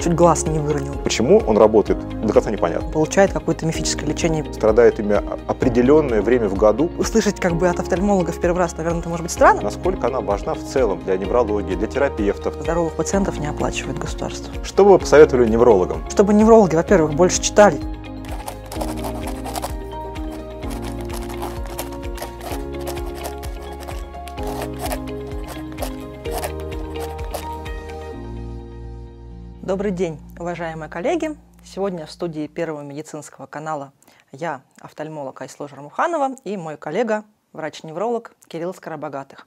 чуть глаз не выронил. Почему он работает, до конца непонятно. Получает какое-то мифическое лечение. Страдает имя определенное время в году. Услышать как бы от офтальмолога в первый раз, наверное, это может быть странно. Насколько она важна в целом для неврологии, для терапевтов. Здоровых пациентов не оплачивает государство. Что бы вы посоветовали неврологам? Чтобы неврологи, во-первых, больше читали, Добрый день, уважаемые коллеги. Сегодня в студии Первого медицинского канала я, офтальмолог Айсло Жармуханова, и мой коллега, врач-невролог Кирилл Скоробогатых.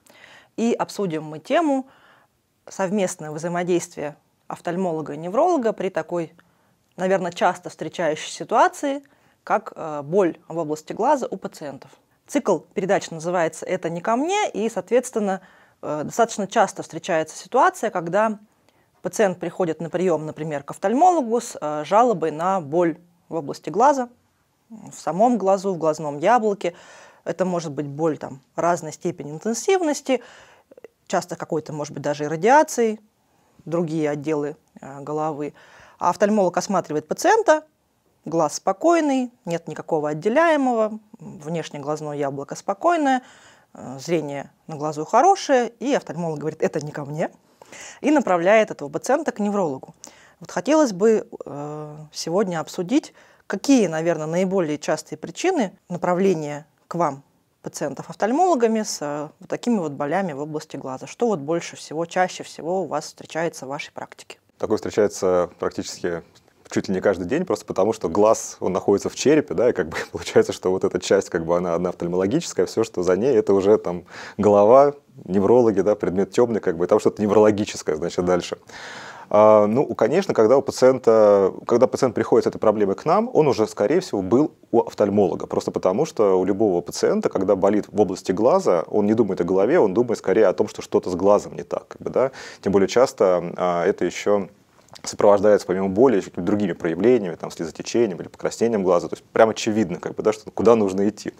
И обсудим мы тему совместное взаимодействие офтальмолога и невролога при такой, наверное, часто встречающейся ситуации, как э, боль в области глаза у пациентов. Цикл передач называется «Это не ко мне», и, соответственно, э, достаточно часто встречается ситуация, когда Пациент приходит на прием, например, к офтальмологу с э, жалобой на боль в области глаза, в самом глазу, в глазном яблоке. Это может быть боль там, разной степени интенсивности, часто какой-то, может быть, даже и радиацией, другие отделы э, головы. А офтальмолог осматривает пациента, глаз спокойный, нет никакого отделяемого, внешнее глазное яблоко спокойное, э, зрение на глазу хорошее, и офтальмолог говорит, это не ко мне – и направляет этого пациента к неврологу. Вот хотелось бы э, сегодня обсудить, какие, наверное, наиболее частые причины направления к вам пациентов офтальмологами с э, вот такими вот болями в области глаза. Что вот больше всего, чаще всего у вас встречается в вашей практике? Такое встречается практически чуть ли не каждый день, просто потому что глаз, он находится в черепе, да, и как бы получается, что вот эта часть, как бы она одна офтальмологическая, все, что за ней, это уже там голова, неврологи, да, предмет темный, как бы, и там что-то неврологическое, значит, дальше. А, ну, конечно, когда у пациента, когда пациент приходит с этой проблемой к нам, он уже, скорее всего, был у офтальмолога, просто потому что у любого пациента, когда болит в области глаза, он не думает о голове, он думает скорее о том, что что-то с глазом не так, как бы, да, тем более часто а, это еще сопровождается помимо боли еще какими-то другими проявлениями, там, слезотечением или покраснением глаза. То есть прям очевидно, как бы, да, что, куда нужно идти.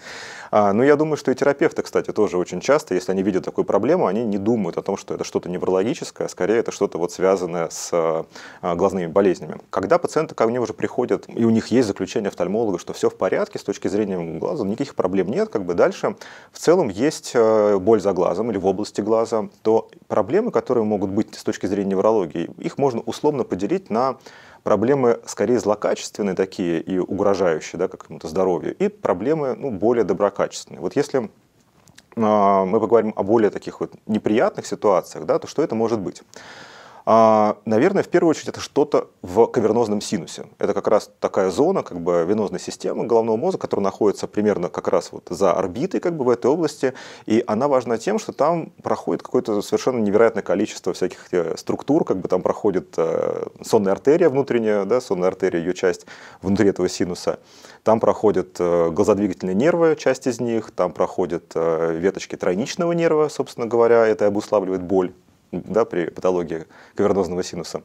А, ну, я думаю, что и терапевты, кстати, тоже очень часто, если они видят такую проблему, они не думают о том, что это что-то неврологическое, а скорее это что-то вот связанное с а, а глазными болезнями. Когда пациенты ко мне уже приходят, и у них есть заключение офтальмолога, что все в порядке с точки зрения глаза, никаких проблем нет, как бы дальше. В целом есть э, боль за глазом или в области глаза, то проблемы, которые могут быть с точки зрения неврологии, их можно условно можно поделить на проблемы скорее злокачественные такие и угрожающие да, какому-то здоровью, и проблемы ну, более доброкачественные. Вот если а, мы поговорим о более таких вот неприятных ситуациях, да, то что это может быть? А, наверное, в первую очередь это что-то в кавернозном синусе. Это как раз такая зона как бы, венозной системы головного мозга, которая находится примерно как раз вот за орбитой как бы, в этой области. И она важна тем, что там проходит какое-то совершенно невероятное количество всяких э, структур. Как бы, там проходит э, сонная артерия внутренняя, да, сонная артерия, ее часть внутри этого синуса. Там проходят э, глазодвигательные нервы, часть из них. Там проходят э, веточки тройничного нерва, собственно говоря. Это обуславливает боль да, при патологии кавернозного синуса.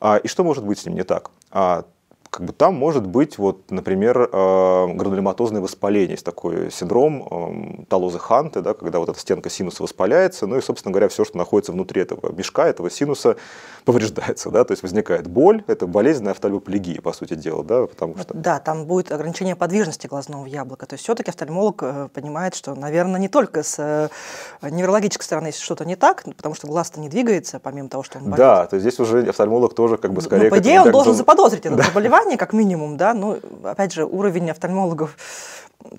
А, и что может быть с ним не так? А, как бы там может быть, вот, например, э, гранулематозное воспаление, есть такой синдром э, талозы Ханты, да, когда вот эта стенка синуса воспаляется, ну и, собственно говоря, все, что находится внутри этого мешка, этого синуса, повреждается, да, то есть возникает боль, это болезненная офтальмоплегия, по сути дела, да, потому что... Да, там будет ограничение подвижности глазного яблока, то есть все-таки офтальмолог э, понимает, что, наверное, не только с неврологической стороны что-то не так, потому что глаз-то не двигается, помимо того, что он болит. Да, то есть здесь уже офтальмолог тоже как бы скорее... Ну, по идее, он должен заподозрить это да. заболевание, образование, как минимум, да, ну, опять же, уровень офтальмологов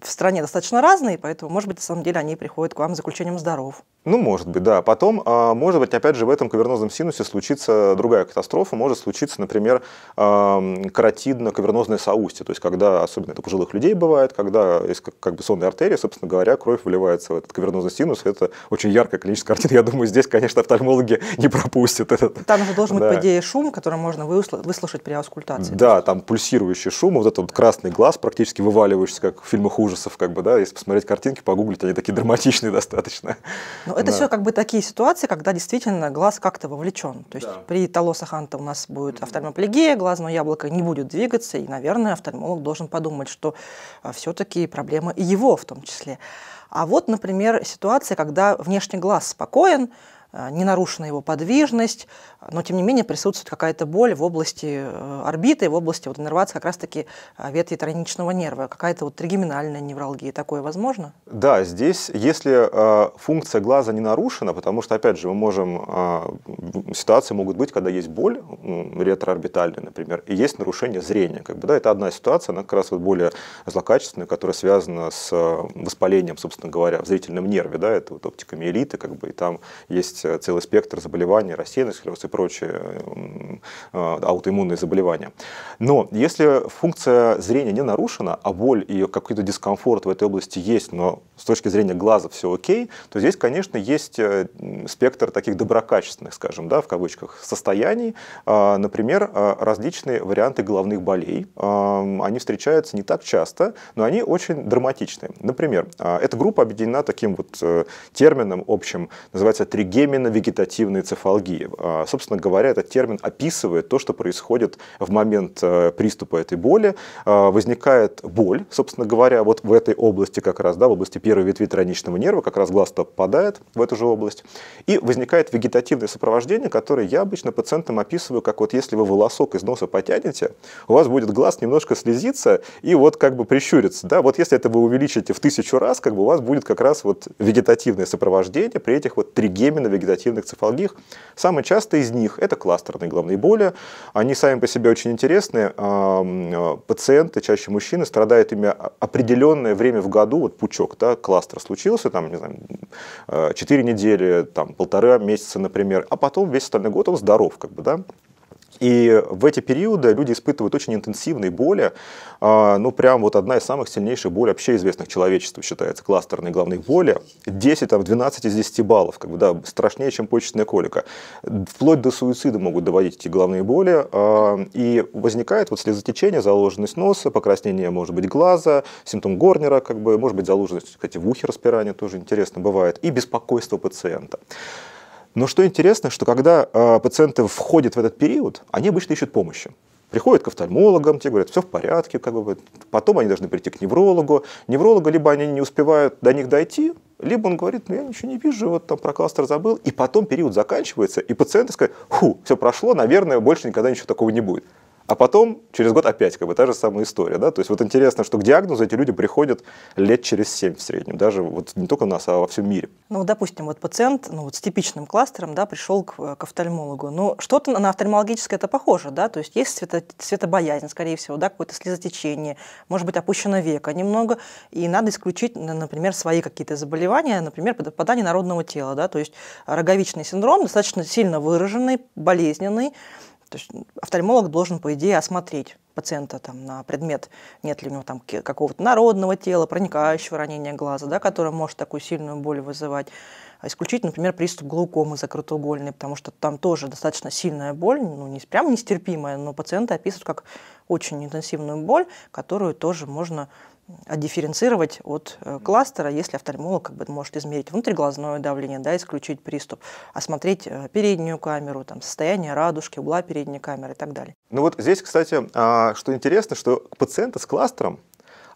в стране достаточно разные, поэтому, может быть, на самом деле они приходят к вам с заключением здоров. Ну, может быть, да. А потом, а, может быть, опять же, в этом кавернозном синусе случится другая катастрофа. Может случиться, например, каротидно-кавернозное соустье. То есть, когда, особенно это у пожилых людей бывает, когда из как бы сонной артерии, собственно говоря, кровь вливается в этот кавернозный синус. Это очень яркая клиническая картина. Я думаю, здесь, конечно, офтальмологи не пропустят этот. Там же должен да. быть, по идее, шум, который можно выслушать при аускультации. Да, там пульсирующий шум, вот этот вот красный глаз, практически вываливающийся, как в фильме фильмах ужасов, как бы, да, если посмотреть картинки, погуглить, они такие драматичные достаточно. Но ну, это да. все как бы такие ситуации, когда действительно глаз как-то вовлечен. То есть да. при Толоса-Ханта у нас будет офтальмоплегия, глазное яблоко не будет двигаться, и, наверное, офтальмолог должен подумать, что а, все-таки проблема и его в том числе. А вот, например, ситуация, когда внешний глаз спокоен, Э, не нарушена его подвижность, но тем не менее присутствует какая-то боль в области э, орбиты, в области вот иннервации как раз-таки э, ветви тройничного нерва, какая-то вот тригеминальная невралгия, такое возможно? Да, здесь, если э, функция глаза не нарушена, потому что, опять же, мы можем, э, ситуации могут быть, когда есть боль ну, ретроорбитальная, например, и есть нарушение зрения, как бы, да, это одна ситуация, она как раз вот более злокачественная, которая связана с воспалением, собственно говоря, в зрительном нерве, да, это вот оптика миелита, как бы, и там есть Э, целый спектр заболеваний, рассеянный склероз и прочие э, э, аутоиммунные заболевания. Но если функция зрения не нарушена, а боль и какой-то дискомфорт в этой области есть, но с точки зрения глаза все окей, то здесь, конечно, есть спектр таких доброкачественных, скажем, да, в кавычках, состояний. Например, различные варианты головных болей. Они встречаются не так часто, но они очень драматичны. Например, эта группа объединена таким вот термином общим, называется тригемия термина вегетативной цефалгии. А, собственно говоря, этот термин описывает то, что происходит в момент э, приступа этой боли. А, возникает боль, собственно говоря, вот в этой области как раз, да, в области первой ветви тройничного нерва, как раз глаз то попадает в эту же область. И возникает вегетативное сопровождение, которое я обычно пациентам описываю, как вот если вы волосок из носа потянете, у вас будет глаз немножко слезиться и вот как бы прищуриться, Да? Вот если это вы увеличите в тысячу раз, как бы у вас будет как раз вот вегетативное сопровождение при этих вот тригеменно вегетативных цефалгих. самый частые из них – это кластерные головные боли. Они сами по себе очень интересны. Э, пациенты, чаще мужчины, страдают ими определенное время в году. Вот пучок, да, кластер случился, там, не знаю, 4 э, недели, там, полтора месяца, например. А потом весь остальной год он здоров, как бы, да. И в эти периоды люди испытывают очень интенсивные боли. А, ну, прям вот одна из самых сильнейших болей вообще известных человечеству считается кластерные головные боли. 10, там, 12 из 10 баллов, как бы, да, страшнее, чем почечная колика. Вплоть до суицида могут доводить эти головные боли. А, и возникает вот слезотечение, заложенность носа, покраснение, может быть, глаза, симптом Горнера, как бы, может быть, заложенность, кстати, в ухе распирание тоже интересно бывает, и беспокойство пациента. Но что интересно, что когда э, пациенты входят в этот период, они обычно ищут помощи. Приходят к офтальмологам, те говорят, все в порядке, как бы. потом они должны прийти к неврологу. Невролога либо они не успевают до них дойти, либо он говорит, ну я ничего не вижу, вот там про кластер забыл. И потом период заканчивается, и пациенты скажут, фу, все прошло, наверное, больше никогда ничего такого не будет. А потом, через год опять, как бы, та же самая история, да, то есть вот интересно, что к диагнозу эти люди приходят лет через 7 в среднем, даже вот не только у нас, а во всем мире. Ну, допустим, вот пациент, ну, вот с типичным кластером, да, пришел к, э, к офтальмологу, но ну, что-то на офтальмологическое это похоже, да, то есть есть свето, светобоязнь, скорее всего, да, какое-то слезотечение, может быть, опущено века немного, и надо исключить, например, свои какие-то заболевания, например, подпадание народного тела, да, то есть роговичный синдром достаточно сильно выраженный, болезненный, то есть офтальмолог должен, по идее, осмотреть пациента там, на предмет, нет ли у него там какого-то народного тела, проникающего ранения глаза, да, которое может такую сильную боль вызывать. А исключить, например, приступ глаукомы закрытоугольной, потому что там тоже достаточно сильная боль, ну, не прям нестерпимая, но пациенты описывают как очень интенсивную боль, которую тоже можно отдифференцировать а, от э, кластера, если офтальмолог как бы, может измерить внутриглазное давление, да, исключить приступ, осмотреть э, переднюю камеру, там, состояние радужки, угла передней камеры и так далее. Ну вот здесь, кстати, а, что интересно, что пациенты с кластером,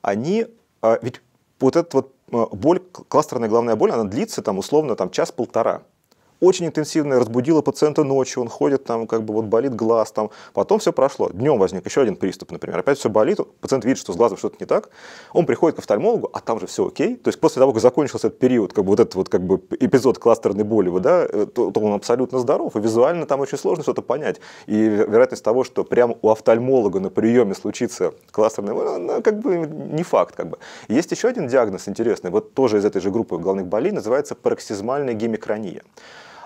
они а, ведь вот эта вот э, боль, кластерная головная боль, она длится там условно там час-полтора очень интенсивно разбудила пациента ночью, он ходит там, как бы вот болит глаз там, потом все прошло, днем возник еще один приступ, например, опять все болит, пациент видит, что с глазом что-то не так, он приходит к офтальмологу, а там же все окей, то есть после того, как закончился этот период, как бы вот этот вот как бы эпизод кластерной боли, да, э, то, то он абсолютно здоров, и визуально там очень сложно что-то понять, и вероятность того, что прямо у офтальмолога на приеме случится кластерная боль, она как бы не факт, как бы. Есть еще один диагноз интересный, вот тоже из этой же группы головных болей, называется пароксизмальная гемикрония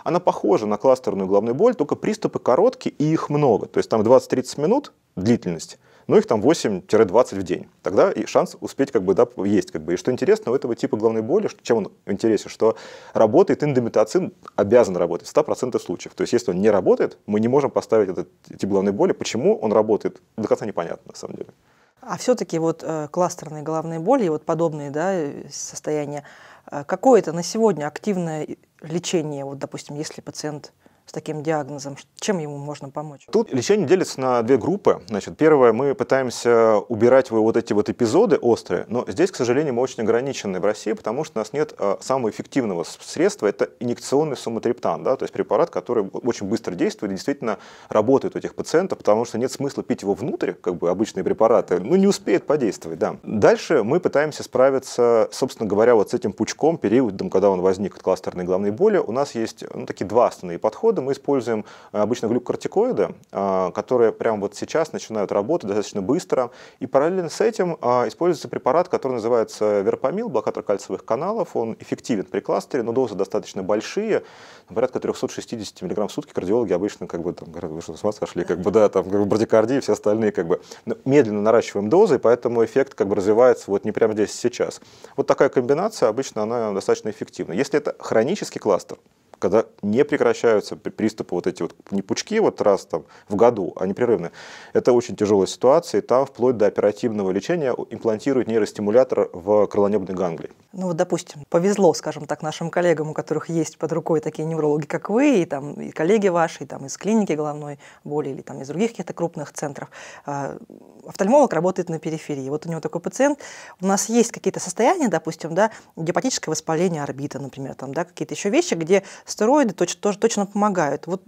она похожа на кластерную головную боль, только приступы короткие и их много. То есть там 20-30 минут длительность, но их там 8-20 в день. Тогда и шанс успеть как бы да, есть. Как бы. И что интересно, у этого типа головной боли, чем он интересен, что работает индомитоцин, обязан работать в 100% случаев. То есть если он не работает, мы не можем поставить этот тип головной боли. Почему он работает, до конца непонятно на самом деле. А все-таки вот э, кластерные головные боли и вот подобные да, э, состояния, э, какое это на сегодня активное лечение, вот, допустим, если пациент с таким диагнозом? Чем ему можно помочь? Тут лечение делится на две группы. Значит, первое, мы пытаемся убирать вот эти вот эпизоды острые, но здесь, к сожалению, мы очень ограничены в России, потому что у нас нет а, самого эффективного средства, это инъекционный суматриптан, да, то есть препарат, который очень быстро действует и действительно работает у этих пациентов, потому что нет смысла пить его внутрь, как бы обычные препараты, ну не успеет подействовать, да. Дальше мы пытаемся справиться, собственно говоря, вот с этим пучком, периодом, когда он возник, кластерной головной боли. У нас есть ну, такие два основные подхода года мы используем э, обычно глюкокортикоиды, э, которые прямо вот сейчас начинают работать достаточно быстро. И параллельно с этим э, используется препарат, который называется верпамил, блокатор кальцевых каналов. Он эффективен при кластере, но дозы достаточно большие, порядка 360 мг в сутки. Кардиологи обычно как бы там говорят, вы что, с ума сошли, как бы, да, там как бы, брадикардия и все остальные как бы. Но медленно наращиваем дозы, поэтому эффект как бы развивается вот не прямо здесь а сейчас. Вот такая комбинация обычно она достаточно эффективна. Если это хронический кластер, когда не прекращаются приступы вот эти вот не пучки вот раз там в году, а непрерывно. Это очень тяжелая ситуация, и там вплоть до оперативного лечения имплантируют нейростимулятор в крылонебной гангли Ну вот, допустим, повезло, скажем так, нашим коллегам, у которых есть под рукой такие неврологи, как вы, и там и коллеги ваши, и там из клиники головной боли, или там из других каких-то крупных центров. А, офтальмолог работает на периферии. Вот у него такой пациент. У нас есть какие-то состояния, допустим, да, гепатическое воспаление орбиты, например, там, да, какие-то еще вещи, где Стероиды точно, тоже точно помогают. Вот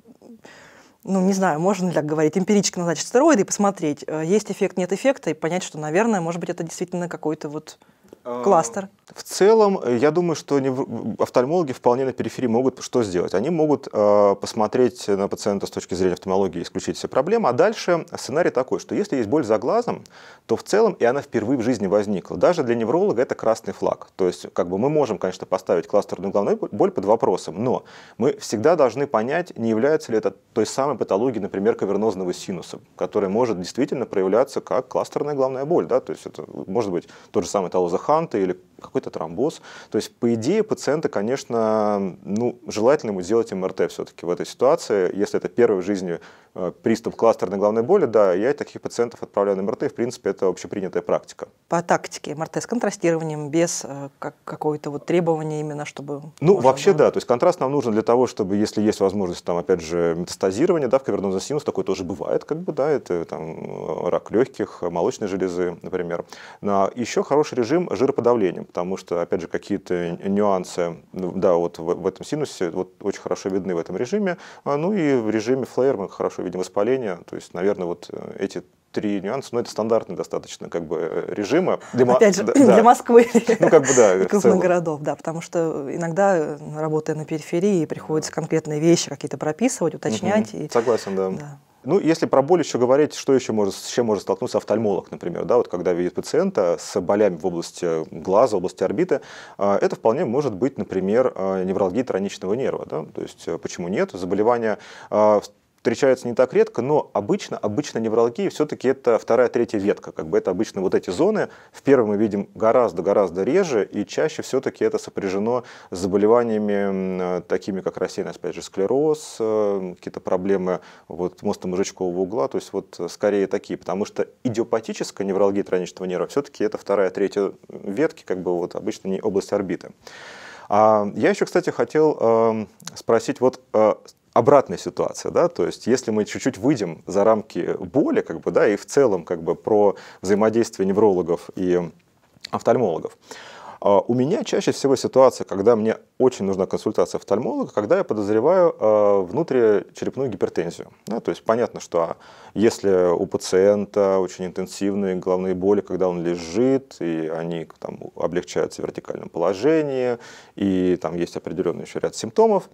ну, не знаю, можно ли так говорить, эмпирически назначить стероиды и посмотреть, э, есть эффект, нет эффекта, и понять, что, наверное, может быть, это действительно какой-то вот кластер? В целом, э, я думаю, что офтальмологи вполне на периферии могут что сделать? Они могут э, посмотреть на пациента с точки зрения офтальмологии, и исключить все проблемы, а дальше сценарий такой, что если есть боль за глазом, то в целом и она впервые в жизни возникла. Даже для невролога это красный флаг. То есть как бы мы можем, конечно, поставить кластерную головную боль под вопросом, но мы всегда должны понять, не является ли это той самой патологией, например, кавернозного синуса, которая может действительно проявляться как кластерная головная боль. Да? То есть это может быть тот же самый талозахар, музыканты или какой-то тромбоз. То есть, по идее, пациента, конечно, ну, желательно ему сделать МРТ все-таки в этой ситуации. Если это первый в жизни э, приступ кластерной головной боли, да, я таких пациентов отправляю на МРТ, в принципе, это общепринятая практика. По тактике МРТ с контрастированием, без э, как, какого-то вот требования именно, чтобы... Ну, вообще было... да, то есть контраст нам нужен для того, чтобы, если есть возможность, там, опять же, метастазирования, да, в кавернозный синус, такое тоже бывает, как бы, да, это там э, рак легких, молочной железы, например. Но еще хороший режим жироподавления потому что, опять же, какие-то нюансы, ну, да, вот в, в этом синусе вот очень хорошо видны в этом режиме, а, ну и в режиме флеер мы хорошо видим воспаление, то есть, наверное, вот э, эти три нюанса, но ну, это стандартные достаточно как бы э, режимы. Для Опять же, да, для да. Москвы ну, как бы, да, и крупных городов, да, потому что иногда, э, работая на периферии, приходится конкретные вещи какие-то прописывать, уточнять. Угу. И, Согласен, да. да. Ну, если про боль еще говорить, что еще может, с чем может столкнуться офтальмолог, например, да, вот когда видит пациента с болями в области глаза, в области орбиты, а, это вполне может быть, например, а, невралгия тройничного нерва, да, то есть а, почему нет, заболевание встречаются не так редко, но обычно, обычно невралгии все-таки это вторая-третья ветка. Как бы это обычно вот эти зоны. В первом мы видим гораздо-гораздо реже, и чаще все-таки это сопряжено с заболеваниями, э, такими как рассеянный, опять же, склероз, э, какие-то проблемы вот, мозга-мозжечкового угла, то есть вот э, скорее такие, потому что идиопатическая невралгия тройничного нерва все-таки это вторая-третья ветки, как бы вот обычно не область орбиты. А я еще, кстати, хотел э, спросить, вот э, обратная ситуация, да, то есть если мы чуть-чуть выйдем за рамки боли, как бы, да, и в целом, как бы, про взаимодействие неврологов и офтальмологов. А, у меня чаще всего ситуация, когда мне очень нужна консультация офтальмолога, когда я подозреваю а, внутричерепную гипертензию. Да, то есть понятно, что а, если у пациента очень интенсивные головные боли, когда он лежит, и они там, облегчаются в вертикальном положении, и там есть определенный еще ряд симптомов,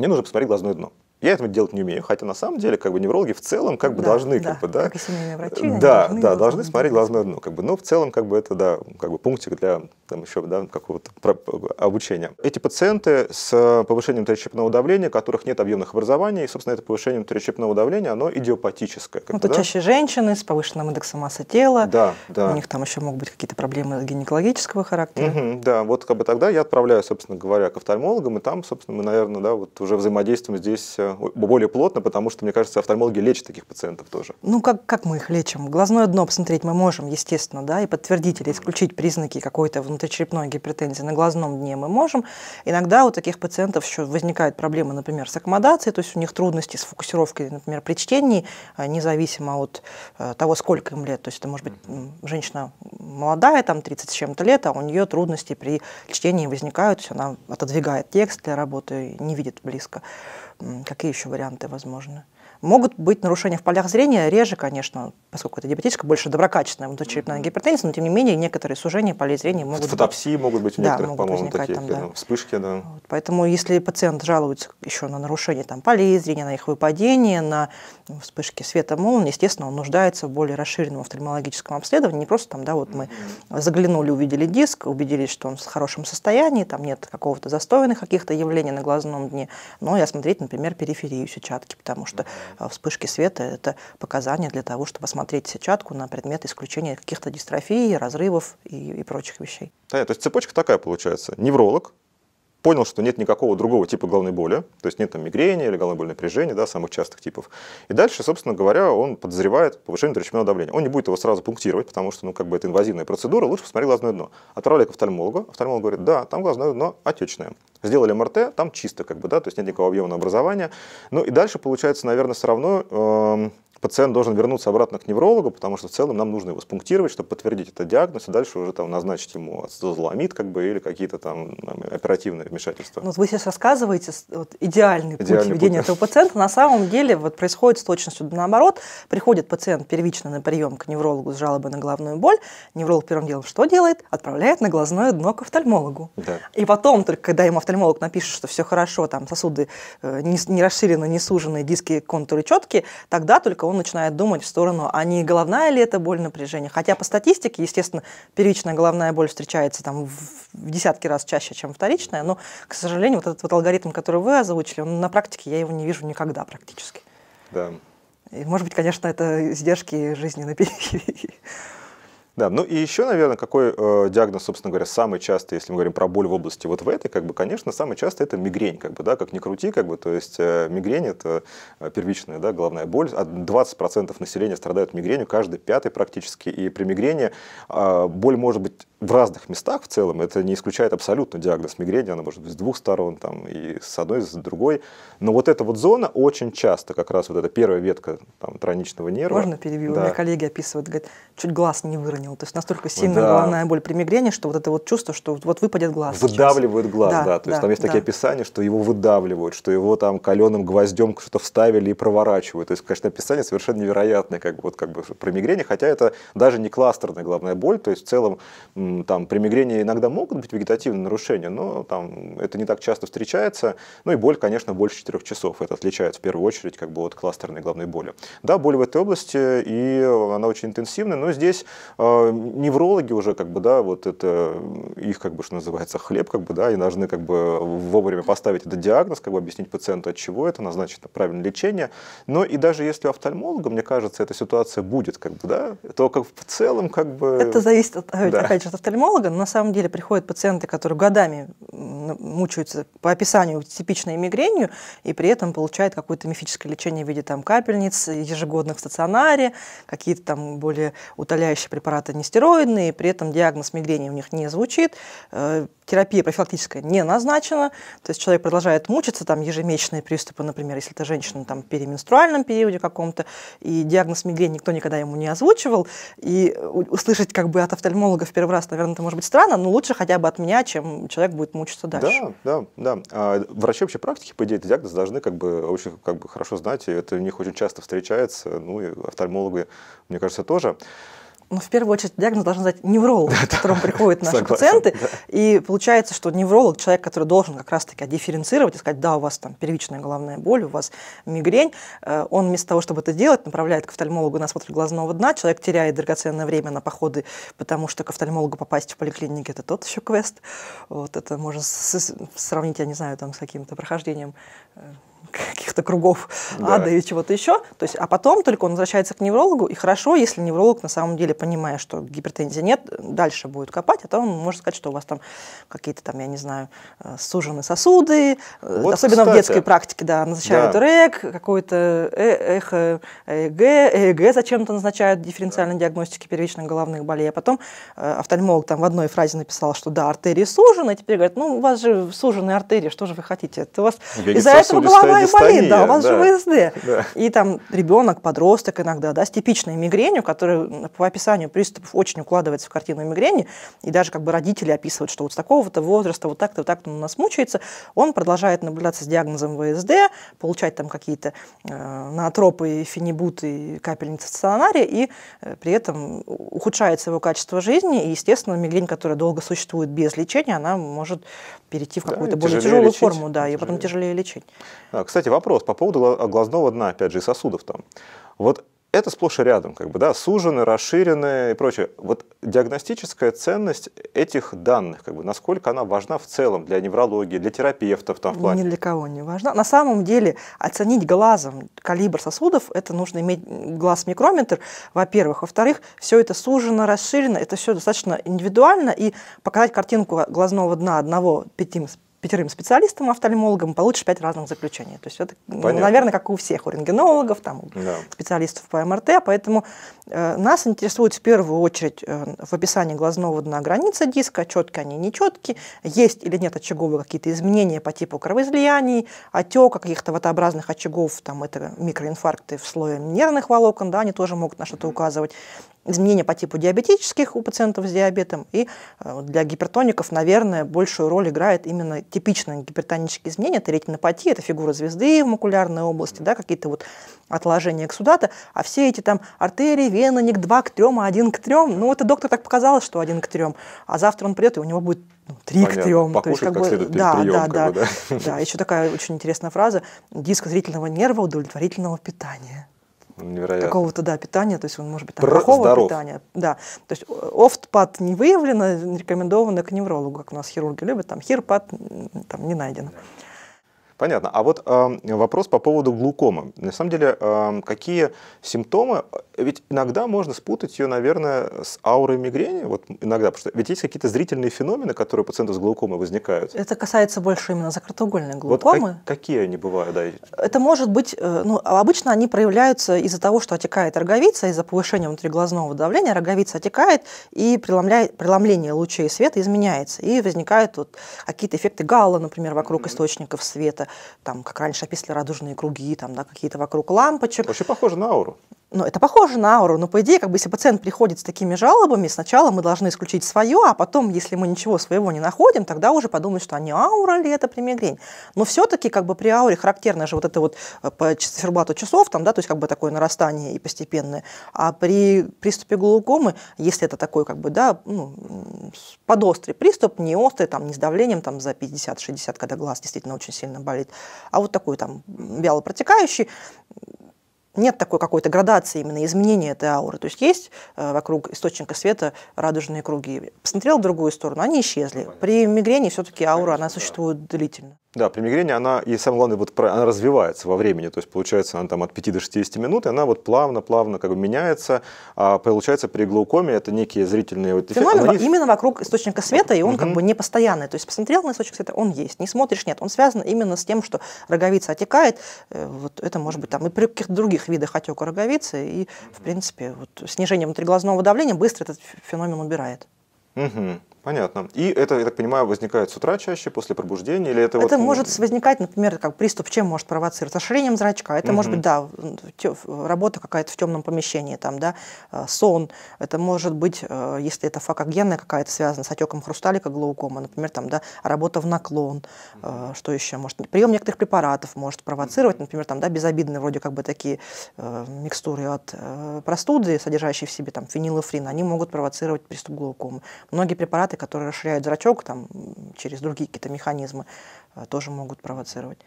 мне нужно посмотреть глазное дно. Я этого делать не умею, хотя на самом деле как бы неврологи в целом как бы да, должны да, как бы да, как и семейные врачи, да, должны, да, должны смотреть глазное дно, как бы, но в целом как бы это да, как бы пунктик для там еще да какого-то обучения. Эти пациенты с повышением внутричерепного давления, у которых нет объемных образований, и, собственно, это повышение внутричерепного давления, оно идиопатическое. Как ну, бы, это да? чаще женщины с повышенным индексом массы тела, да, да. у них там еще могут быть какие-то проблемы гинекологического характера. Угу, да, вот как бы тогда я отправляю, собственно говоря, к офтальмологам, и там, собственно, мы, наверное, да, вот уже взаимодействуем здесь э, более, плотно, потому что, мне кажется, офтальмологи лечат таких пациентов тоже. Ну, как, как мы их лечим? Глазное дно посмотреть мы можем, естественно, да, и подтвердить или исключить признаки какой-то внутричерепной гипертензии на глазном дне мы можем. Иногда у таких пациентов еще возникают проблемы, например, с аккомодацией, то есть у них трудности с фокусировкой, например, при чтении, а, независимо от а, того, сколько им лет. То есть это может быть женщина молодая, там 30 с чем-то лет, а у нее трудности при чтении возникают, то есть она отодвигает текст для работы, не видит близко. Какие еще варианты возможны? Могут быть нарушения в полях зрения, реже, конечно, поскольку это диабетическая, больше доброкачественная внутричерепная гипертензия, но тем не менее некоторые сужения полей зрения могут Фотопсии быть. могут быть у некоторых, да, по-моему, такие там, да. Ну, вспышки. Да. Вот, поэтому если пациент жалуется еще на нарушение там, полей зрения, на их выпадение, на вспышки света молнии, естественно, он нуждается в более расширенном офтальмологическом обследовании. Не просто там, да, вот мы заглянули, увидели диск, убедились, что он в хорошем состоянии, там нет какого-то застойных каких-то явлений на глазном дне, но и осмотреть, например, периферию сетчатки, потому что Э, вспышки света – это показания для того, чтобы осмотреть сетчатку на предмет исключения каких-то дистрофий, разрывов и, и прочих вещей. Да, то есть цепочка такая получается. Невролог, понял, что нет никакого другого типа головной боли, то есть нет там мигрени или головной боли напряжения, да, самых частых типов. И дальше, собственно говоря, он подозревает повышение трещинного давления. Он не будет его сразу пунктировать, потому что, ну, как бы это инвазивная процедура, лучше посмотри глазное дно. Отправляли к офтальмологу, офтальмолог говорит, да, там глазное дно отечное. Сделали МРТ, там чисто, как бы, да, то есть нет никакого объемного образования. Ну и дальше получается, наверное, все равно э пациент должен вернуться обратно к неврологу, потому что в целом нам нужно его спунктировать, чтобы подтвердить этот диагноз, и дальше уже там назначить ему ацетозоламид как бы, или какие-то там оперативные вмешательства. Ну, вот вы сейчас рассказываете вот, идеальный, идеальный путь ведения этого пациента. На самом деле вот, происходит с точностью наоборот. Приходит пациент первично на прием к неврологу с жалобой на головную боль. Невролог первым делом что делает? Отправляет на глазное дно к офтальмологу. Да. И потом, только когда ему офтальмолог напишет, что все хорошо, там сосуды э, не, не расширены, не сужены, диски, контуры четкие, тогда только он начинает думать в сторону, а не головная ли это боль напряжение. Хотя по статистике, естественно, первичная головная боль встречается там, в десятки раз чаще, чем вторичная, но, к сожалению, вот этот вот алгоритм, который вы озвучили, он, на практике я его не вижу никогда практически. Да. И, может быть, конечно, это издержки жизни на периферии. Да, ну и еще, наверное, какой э, диагноз, собственно говоря, самый частый, если мы говорим про боль в области вот в этой, как бы, конечно, самый частый это мигрень, как бы, да, как ни крути, как бы, то есть э, мигрень это э, первичная, да, головная боль, 20% населения страдают мигренью, каждый пятый практически, и при мигрении э, а, боль может быть в разных местах в целом, это не исключает абсолютно диагноз мигрени, она может быть с двух сторон, там, и с одной, и с другой. Но вот эта вот зона очень часто, как раз вот эта первая ветка там, троничного нерва. Можно перебью? Да. У меня коллеги описывают, говорят, чуть глаз не выронил. То есть настолько сильная да. головная боль при мигрени, что вот это вот чувство, что вот выпадет глаз. Выдавливают сейчас. глаз, да. да. То да, есть там есть да. такие описания, что его выдавливают, что его там каленым гвоздем что-то вставили и проворачивают. То есть, конечно, описание совершенно невероятное как бы, вот, как бы про мигрени, хотя это даже не кластерная головная боль, то есть в целом там, при мигрении иногда могут быть вегетативные нарушения, но там, это не так часто встречается. Ну и боль, конечно, больше 4 часов. Это отличает в первую очередь как бы, от кластерной головной боли. Да, боль в этой области, и она очень интенсивная, но здесь э, неврологи уже, как бы, да, вот это их, как бы, что называется, хлеб, как бы, да, и должны как бы, вовремя поставить этот диагноз, как бы, объяснить пациенту, от чего это, назначить правильное лечение. Но и даже если у офтальмолога, мне кажется, эта ситуация будет, как бы, да, то как в целом как бы... Это зависит, от, да. опять же, офтальмолога, но на самом деле приходят пациенты, которые годами мучаются по описанию типичной мигренью и при этом получают какое-то мифическое лечение в виде там, капельниц, ежегодных в стационаре, какие-то там более утоляющие препараты нестероидные, при этом диагноз мигрени у них не звучит, э, терапия профилактическая не назначена, то есть человек продолжает мучиться, там ежемесячные приступы, например, если это женщина там, в переменструальном периоде каком-то, и диагноз мигрень никто никогда ему не озвучивал, и услышать как бы от офтальмолога в первый раз, наверное, это может быть странно, но лучше хотя бы от меня, чем человек будет мучиться дальше. Да, да, да. А врачи общей практики, по идее, эти диагнозы должны как бы очень как бы хорошо знать, и это у них очень часто встречается, ну и офтальмологи, мне кажется, тоже ну, в первую очередь диагноз должен знать невролог, к которому приходят наши Согласен, пациенты. Да. И получается, что невролог – человек, который должен как раз-таки дифференцировать и сказать, да, у вас там первичная головная боль, у вас мигрень. Э, он вместо того, чтобы это делать, направляет к офтальмологу на осмотр глазного дна. Человек теряет драгоценное время на походы, потому что к офтальмологу попасть в поликлинике – это тот еще квест. Вот это можно сравнить, я не знаю, там с каким-то прохождением э, каких-то кругов да. ада и чего-то еще. То есть, а потом только он возвращается к неврологу, и хорошо, если невролог на самом деле, понимая, что гипертензии нет, дальше будет копать, а то он может сказать, что у вас там какие-то там, я не знаю, э, сужены сосуды, э, вот, особенно кстати, в детской практике, да, назначают да. РЭК, какое-то э эхо, ЭЭГ, ЭЭГ зачем-то назначают дифференциальной диагностики первичных головных болей, а потом э, офтальмолог там в одной фразе написал, что да, артерии сужены, и а теперь говорят, ну, у вас же сужены артерии, что же вы хотите? Это у вас из-за этого головная голова и да, у вас да. же ВСД. Да. И там ребенок, подросток иногда, да, с типичной мигренью, которая по описанию приступов очень укладывается в картину мигрени, и даже как бы родители описывают, что вот с такого-то возраста вот так-то, вот так-то у нас мучается, он продолжает наблюдаться с диагнозом ВСД, получать там какие-то э, наотропы, фенибуты, капельницы в стационаре, и э, при этом ухудшается его качество жизни, и, естественно, мигрень, которая долго существует без лечения, она может перейти в какую-то да, более тяжелую лечить. форму, да, тяжелее. и потом тяжелее лечить. А, а, кстати, вопрос по поводу глазного дна, опять же, и сосудов там. Вот это сплошь и рядом, как бы, да, сужены, расширены и прочее. Вот диагностическая ценность этих данных, как бы, насколько она важна в целом для неврологии, для терапевтов там в плане? Ни для кого не важна. На самом деле оценить глазом калибр сосудов, это нужно иметь глаз-микрометр, во-первых. Во-вторых, все это сужено, расширено, это все достаточно индивидуально, и показать картинку глазного дна одного 5 пятерым специалистам, офтальмологам, получишь пять разных заключений. То есть это, ну, Понятно. наверное, как у всех, у рентгенологов, там, да. специалистов по МРТ. Поэтому э, нас интересует в первую очередь э, в описании глазного дна граница диска, четкие они, нечеткие, есть или нет очаговые какие-то изменения по типу кровоизлияний, отека каких-то ватообразных очагов, там, это микроинфаркты в слое нервных волокон, да, они тоже могут на что-то указывать изменения по типу диабетических у пациентов с диабетом, и э, для гипертоников, наверное, большую роль играет именно типичные гипертонические изменения, это ретинопатия, это фигура звезды в макулярной области, да, какие-то вот отложения эксудата, а все эти там артерии, вены не к 2 к 3, а 1 к 3, ну это доктор так показал, что 1 к 3, а завтра он придет, и у него будет ну, 3 к 3. то есть, как, как бы, да, прием, да, да, бы, да. Да, еще такая очень интересная фраза, диск зрительного нерва удовлетворительного питания. Невероятно. какого-то да, питания, то есть он может быть там, плохого питания. Да. То есть э, офт не выявлено, рекомендовано к неврологу, как у нас хирурги любят, там хир там, не найдено. Да. Понятно. А вот э, вопрос по поводу глукомы. На самом деле, э, какие симптомы? Ведь иногда можно спутать ее, наверное, с аурой мигрени. Вот иногда, потому что ведь есть какие-то зрительные феномены, которые у пациентов с глаукомой возникают. Это касается больше именно закротоугольной глаукомы. Вот как, какие они бывают? Да? Это может быть, э, ну, обычно они проявляются из-за того, что отекает роговица, из-за повышения внутриглазного давления роговица отекает, и преломление лучей света изменяется, и возникают вот какие-то эффекты Галла, например, вокруг mm-hmm. источников света там, как раньше описывали радужные круги, там, да, какие-то вокруг лампочек. Вообще похоже на ауру. Но ну, это похоже на ауру, но по идее, как бы, если пациент приходит с такими жалобами, сначала мы должны исключить свое, а потом, если мы ничего своего не находим, тогда уже подумать, что а не аура ли это при мигрень. Но все-таки как бы при ауре характерно же вот это вот э, по циферблату часов, там, да, то есть как бы такое нарастание и постепенное. А при приступе глаукомы, если это такой как бы, да, ну, подострый приступ, не острый, там, не с давлением там, за 50-60, когда глаз действительно очень сильно болит, а вот такой там вяло протекающий, нет такой какой-то градации именно изменения этой ауры. То есть есть э, вокруг источника света радужные круги. Посмотрел в другую сторону, они исчезли. При мигрении все-таки аура, она существует длительно. Да, при мигрени она, и самое главное, вот, она развивается во времени, то есть получается она там от 5 до 60 минут, и она вот плавно-плавно как бы меняется, а получается при глаукоме это некие зрительные вот эффекты. Феномен они... именно вокруг источника света, и он угу. как бы не постоянный, то есть посмотрел на источник света, он есть, не смотришь, нет, он связан именно с тем, что роговица отекает, э, вот это может быть там и при каких-то других видах отека роговицы, и в принципе вот снижение внутриглазного давления быстро этот феномен убирает. Угу. Понятно. И это, я так понимаю, возникает с утра чаще, после пробуждения? Или это это вот... может возникать, например, как приступ, чем может провоцировать? Расширением зрачка. Это угу. может быть, да, работа какая-то в темном помещении, там, да, э, сон. Это может быть, э, если это факогенная какая-то связана с отеком хрусталика глаукома, например, там, да, работа в наклон. Угу. Что еще может? Прием некоторых препаратов может провоцировать, например, там, да, безобидные вроде как бы такие э, микстуры от э, простуды, содержащие в себе там фенилофрин, они могут провоцировать приступ глаукомы. Многие препараты препараты, которые расширяют зрачок там, через другие какие-то механизмы, э, тоже могут провоцировать.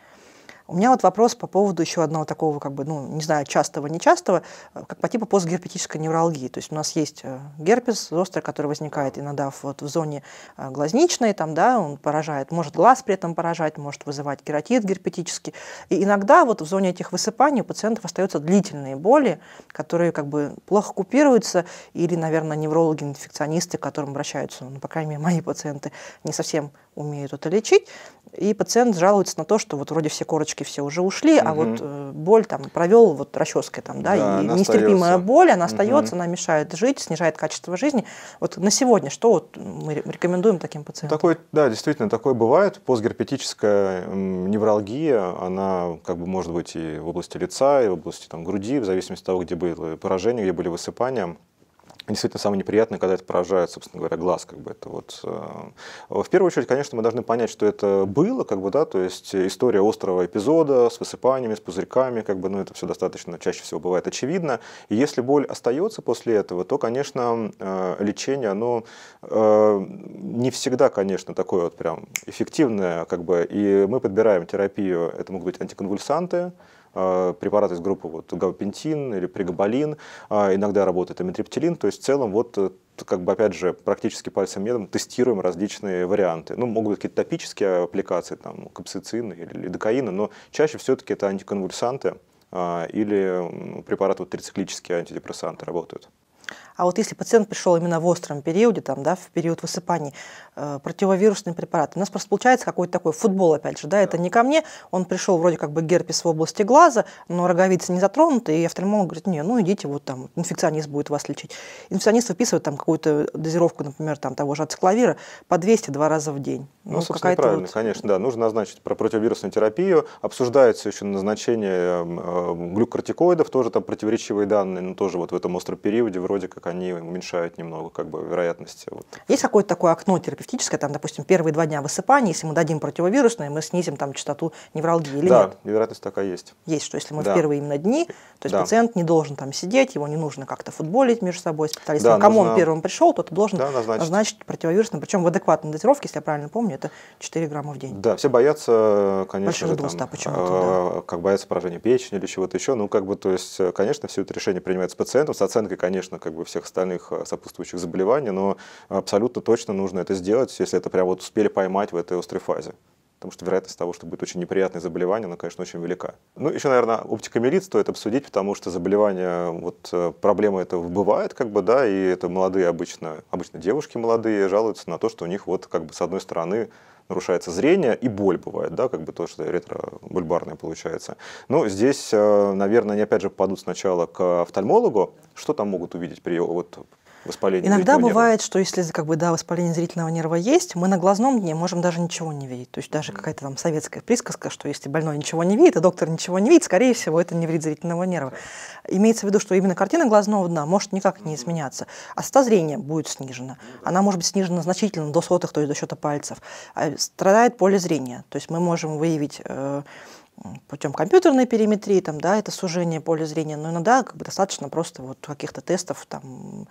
У меня вот вопрос по поводу еще одного такого, как бы, ну, не знаю, частого, нечастого, э, как по типу постгерпетической невралгии. То есть у нас есть э, герпес зостер, который возникает иногда вот в зоне э, глазничной, там, да, он поражает, может глаз при этом поражать, может вызывать кератит герпетический. И иногда вот в зоне этих высыпаний у пациентов остаются длительные боли, которые как бы плохо купируются, или, наверное, неврологи, инфекционисты, к которым обращаются, ну, по крайней мере, мои пациенты, не совсем умеют это лечить. И пациент жалуется на то, что вот вроде все корочки все уже ушли, угу. а вот э, боль там провел вот расческой там, да, да и нестерпимая остается. боль, она остается, угу. она мешает жить, снижает качество жизни. Вот на сегодня что вот мы рекомендуем таким пациентам? Такой, да, действительно, такое бывает. Постгерпетическая невралгия, она как бы может быть и в области лица, и в области там, груди, в зависимости от того, где были поражения, где были высыпания. Действительно, самое неприятное, когда это поражает, собственно говоря, глаз, как бы это вот. Э, в первую очередь, конечно, мы должны понять, что это было, как бы, да, то есть история острого эпизода с высыпаниями, с пузырьками, как бы, ну, это все достаточно чаще всего бывает очевидно. И если боль остается после этого, то, конечно, э, лечение, оно э, не всегда, конечно, такое вот прям эффективное, как бы, и мы подбираем терапию, это могут быть антиконвульсанты, Э, препараты из группы вот, гавапентин или пригабалин, а, иногда работает амитриптилин, то есть в целом вот э, как бы, опять же, практически пальцем медом тестируем различные варианты. Ну, могут быть какие-то топические аппликации, там, капсицин или лидокаина, но чаще все-таки это антиконвульсанты а, или препараты вот, трициклические антидепрессанты работают. А вот если пациент пришел именно в остром периоде, там, да, в период высыпаний, э, противовирусные препараты, у нас просто получается какой-то такой футбол, опять же, да, это не ко мне, он пришел вроде как бы герпес в области глаза, но роговица не затронута, и офтальмолог говорит, не, ну идите, вот там, инфекционист будет вас лечить. Инфекционист выписывает там какую-то дозировку, например, там того же ацикловира по 200 два раза в день. Ну, ну собственно, правильно, вот... конечно, да, нужно назначить про противовирусную терапию, обсуждается еще назначение эм, э, глюкортикоидов, тоже там противоречивые данные, но тоже вот в этом остром периоде вроде как как они уменьшают немного как бы вероятности Вот. Есть какое-то такое окно терапевтическое, там, допустим, первые два дня высыпания, если мы дадим противовирусное, мы снизим там частоту невралгии или да, нет? Да, вероятность такая есть. Есть, что если мы да. в первые именно дни, то есть да. пациент не должен там сидеть, его не нужно как-то футболить между собой, специалистом. Да, Кому нужно... он первым пришел, тот и должен да, назначить. назначить противовирусное, причем в адекватной дозировке, если я правильно помню, это 4 грамма в день. Да, все боятся, конечно Больших же, там, почему э, да. как боятся поражения печени или чего-то еще, ну как бы, то есть, э, конечно, все это решение принимается пациентом, с оценкой, конечно, как бы всех остальных э, сопутствующих заболеваний, но абсолютно точно нужно это сделать, если это прямо вот успели поймать в этой острой фазе потому что вероятность того, что будет очень неприятное заболевание, она, конечно, очень велика. Ну, еще, наверное, оптикомелит стоит обсудить, потому что заболевание, вот э, проблема это бывает, как бы, да, и это молодые обычно, обычно девушки молодые жалуются на то, что у них вот, как бы, с одной стороны нарушается зрение, и боль бывает, да, как бы то, что ретробульбарная получается. Но здесь, э, наверное, они опять же попадут сначала к офтальмологу, что там могут увидеть при вот, воспаление. Иногда бывает, нерва. что если как бы, да, воспаление зрительного нерва есть, мы на глазном дне можем даже ничего не видеть. То есть даже какая-то там советская присказка, что если больной ничего не видит, а доктор ничего не видит, скорее всего, это не вред зрительного нерва. Имеется в виду, что именно картина глазного дна может никак не изменяться. Остата зрения будет снижена. Ну Она может быть снижена значительно до сотых, то есть до счета пальцев. А страдает поле зрения. То есть мы можем выявить э, путем компьютерной периметрии, там, да, это сужение поля зрения, но иногда как бы, достаточно просто вот каких-то тестов, там,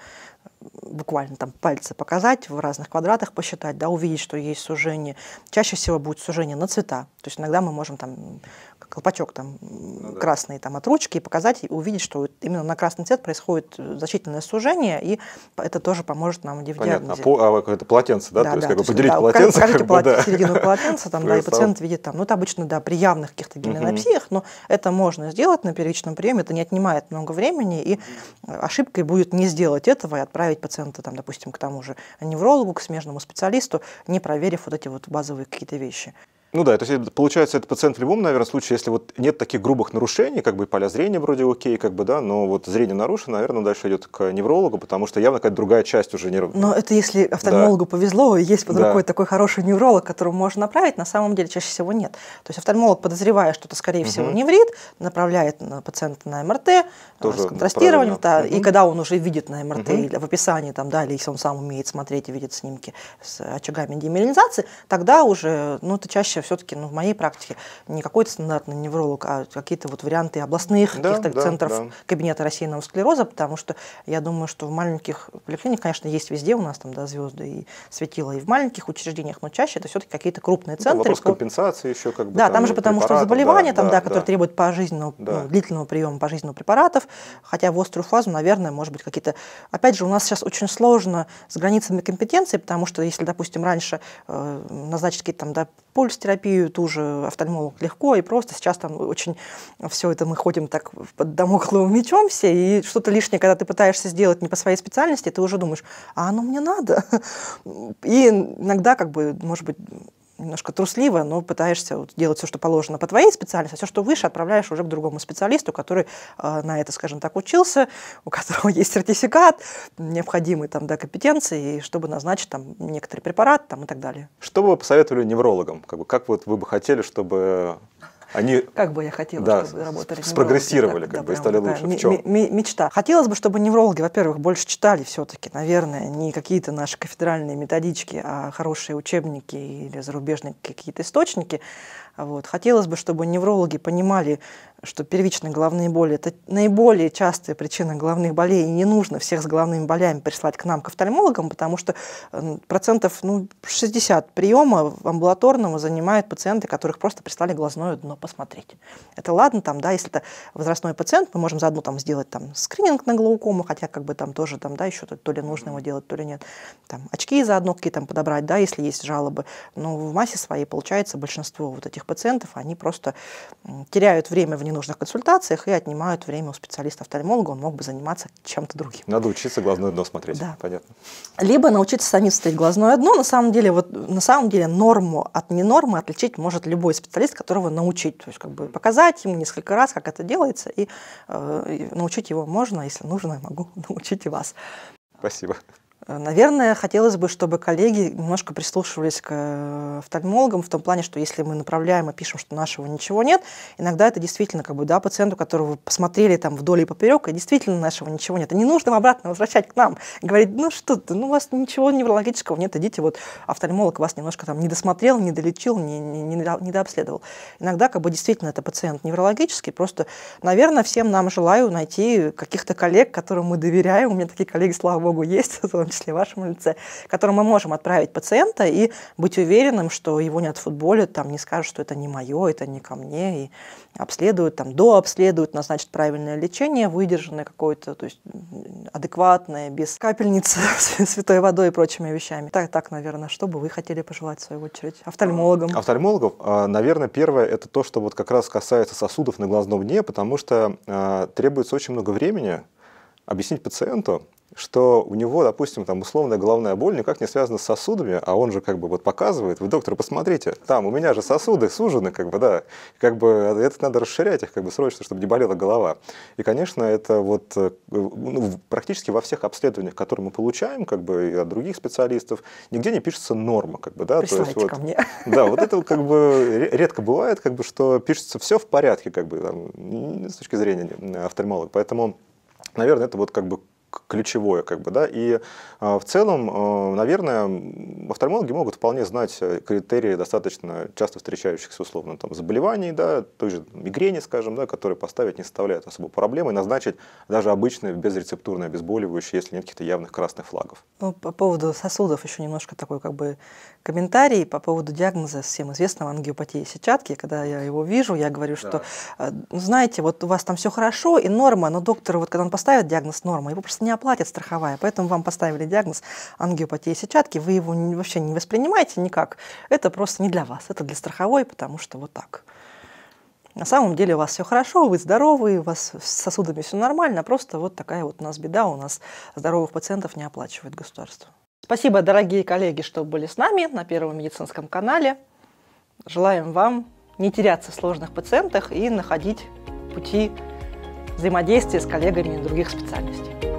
буквально там пальцы показать, в разных квадратах посчитать, да, увидеть, что есть сужение. Чаще всего будет сужение на цвета. То есть иногда мы можем там колпачок там ну, да. красный там от ручки и показать, и увидеть, что именно на красный цвет происходит э, значительное сужение, и это тоже поможет нам в диагнозе. Понятно. А, по, а это полотенце, да? да то есть да, как бы поделить да, полотенце. Как, как бы, да. середину полотенца, там, да, и пациент видит там, ну это обычно, да, при явных каких-то гименопсиях, но это можно сделать на первичном приеме, это не отнимает много времени, и э, ошибкой будет не сделать этого и отправить пациента, там, допустим, к тому же неврологу, к смежному специалисту, не проверив вот эти вот базовые какие-то вещи. Ну да, то есть получается, это пациент в любом, наверное, случае, если вот нет таких грубых нарушений, как бы поля зрения вроде окей, как бы, да, но вот зрение нарушено, наверное, дальше идет к неврологу, потому что явно какая-то другая часть уже нервная. Но это если офтальмологу да. повезло, есть под да. рукой такой хороший невролог, которому можно направить, на самом деле чаще всего нет. То есть офтальмолог, подозревая, что это, скорее угу. всего, неврит, направляет на пациента на МРТ, э, Тоже ну, с контрастированием, да, угу. и когда он уже видит на МРТ угу. или в описании, там, да, или если он сам умеет смотреть и видит снимки с очагами демилинизации, тогда уже, ну, это чаще все-таки, ну, в моей практике, не какой-то стандартный невролог, а какие-то вот варианты областных да, каких-то да, центров да. кабинета рассеянного склероза, потому что я думаю, что в маленьких поликлиниках, конечно, есть везде у нас там, да, звезды и светила, и в маленьких учреждениях, но чаще это все-таки какие-то крупные ну, центры. Да, вопрос компенсации еще как бы. Да, там, там же потому что заболевания, да, там, да, да, которые да. требуют пожизненного, да. ну, длительного приема пожизненного препаратов, хотя в острую фазу, наверное, может быть, какие-то... Опять же, у нас сейчас очень сложно с границами компетенции, потому что если, допустим, раньше э, назначить какие-то там, да, пульс терапию ту же офтальмолог легко и просто. Сейчас там очень все это мы ходим так под домокловым мечом все, и что-то лишнее, когда ты пытаешься сделать не по своей специальности, ты уже думаешь, а оно ну мне надо. И иногда, как бы, может быть, немножко трусливо, но пытаешься вот делать все, что положено по твоей специальности, а все, что выше, отправляешь уже к другому специалисту, который э, на это, скажем так, учился, у которого есть сертификат, необходимые там, да, компетенции, чтобы назначить там некоторый препарат там, и так далее. Что бы вы посоветовали неврологам? Как, бы, как вот вы бы хотели, чтобы они, как бы я хотела, да, чтобы работали спрогрессировали, как, как бы, и стали лучше. Да, в чем? Мечта. Хотелось бы, чтобы неврологи, во-первых, больше читали все-таки, наверное, не какие-то наши кафедральные методички, а хорошие учебники или зарубежные какие-то источники. Вот. Хотелось бы, чтобы неврологи понимали, что первичные головные боли – это наиболее частая причина головных болей, и не нужно всех с головными болями прислать к нам, к офтальмологам, потому что э, процентов ну, 60 приема амбулаторного занимают пациенты, которых просто прислали глазное дно посмотреть. Это ладно, там, да, если это возрастной пациент, мы можем заодно там, сделать там, скрининг на глаукому, хотя как бы там тоже там, да, еще то, ли нужно его делать, то ли нет. Там, очки заодно какие-то подобрать, да, если есть жалобы. Но в массе своей, получается, большинство вот этих этих пациентов, они просто теряют время в ненужных консультациях и отнимают время у специалиста-офтальмолога, он мог бы заниматься чем-то другим. Надо учиться глазное дно смотреть, да. понятно. Либо научиться сами смотреть глазное дно. На самом деле, вот, на самом деле норму от ненормы отличить может любой специалист, которого научить. То есть как бы показать ему несколько раз, как это делается, и, э, и научить его можно, если нужно, я могу научить и вас. Спасибо. Э, наверное, хотелось бы, чтобы коллеги немножко прислушивались к э, офтальмологам в том плане, что если мы направляем и пишем, что нашего ничего нет, иногда это действительно как бы, да, пациенту, которого посмотрели там вдоль и поперек, и действительно нашего ничего нет. И не нужно обратно возвращать к нам. Говорить, ну что ты, ну у вас ничего неврологического нет, идите, вот офтальмолог вас немножко там не досмотрел, не долечил, не, не, не, до, не дообследовал. Иногда как бы действительно это пациент неврологический, просто, наверное, всем нам желаю найти каких-то коллег, которым мы доверяем. У меня такие коллеги, слава богу, есть, числе в вашем лице, которым мы можем отправить пациента и быть уверенным, что его не отфутболят, там, не скажут, что это не мое, это не ко мне, и обследуют, там, дообследуют, назначат правильное лечение, выдержанное какое-то, то есть адекватное, без капельницы святой водой и прочими вещами. Так, так, наверное, что бы вы хотели пожелать, в свою очередь, офтальмологам? Офтальмологов, а, наверное, первое – это то, что вот как раз касается сосудов на глазном дне, потому что а, требуется очень много времени объяснить пациенту, что у него, допустим, там условная головная боль никак не связана с сосудами, а он же как бы вот показывает, вы, доктор, посмотрите, там у меня же сосуды сужены, как бы, да, как бы это надо расширять их как бы срочно, чтобы не болела голова. И, конечно, это вот ну, практически во всех обследованиях, которые мы получаем, как бы и от других специалистов, нигде не пишется норма, как бы, да. То есть, ко вот, мне. Да, вот это как бы редко бывает, как бы, что пишется все в порядке, как бы, там, с точки зрения офтальмолога. Поэтому Наверное, это вот как бы ключевое, как бы, да, и э, в целом, э, наверное, офтальмологи могут вполне знать э, критерии достаточно часто встречающихся, условно, там, заболеваний, да, той же мигрени, скажем, да, которые поставить не составляет особо проблемы, назначить даже обычное безрецептурное обезболивающее, если нет каких-то явных красных флагов. Ну, по поводу сосудов еще немножко такой, как бы, комментарий по поводу диагноза всем известного ангиопатии сетчатки, когда я его вижу, я говорю, что, да. Э, «Ну, знаете, вот у вас там все хорошо и норма, но доктор, вот когда он поставит диагноз норма, его просто не оплатит страховая, поэтому вам поставили диагноз ангиопатия сетчатки, вы его вообще не воспринимаете никак. Это просто не для вас, это для страховой, потому что вот так. На самом деле у вас все хорошо, вы здоровы, у вас с сосудами все нормально, а просто вот такая вот у нас беда, у нас здоровых пациентов не оплачивает государство. Спасибо, дорогие коллеги, что были с нами на Первом медицинском канале. Желаем вам не теряться в сложных пациентах и находить пути взаимодействия с коллегами других специальностей.